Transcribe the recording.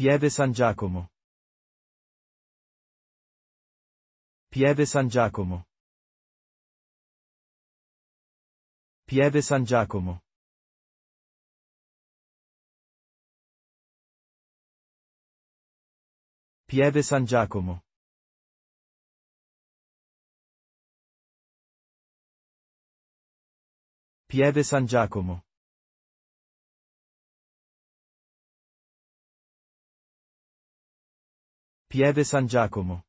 Pieve San Giacomo. Pieve San Giacomo. Pieve San Giacomo. Pieve San Giacomo. Pieve San Giacomo. Pieve San Giacomo.